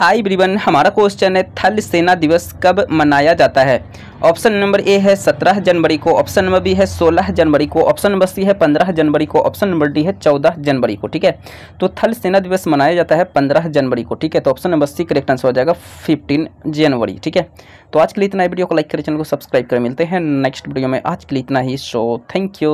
high ब्रिवन हमारा question है थल सेना दिवस कब मनाया जाता है ऑप्शन नंबर ए है सत्रह जनवरी को ऑप्शन नंबर बी है सोलह जनवरी को ऑप्शन नंबर सी है पंद्रह जनवरी को ऑप्शन नंबर डी है चौदह जनवरी को ठीक है तो थल सेना दिवस मनाया जाता है पंद्रह जनवरी को ठीक है तो option number C correct answer हो जाएगा फिफ्टीन जनवरी ठीक है तो आज के लिए इतना वीडियो को लाइक करें चैनल को सब्सक्राइब करें मिलते हैं नेक्स्ट वीडियो में आज के लिए इतना ही शो थैंक यू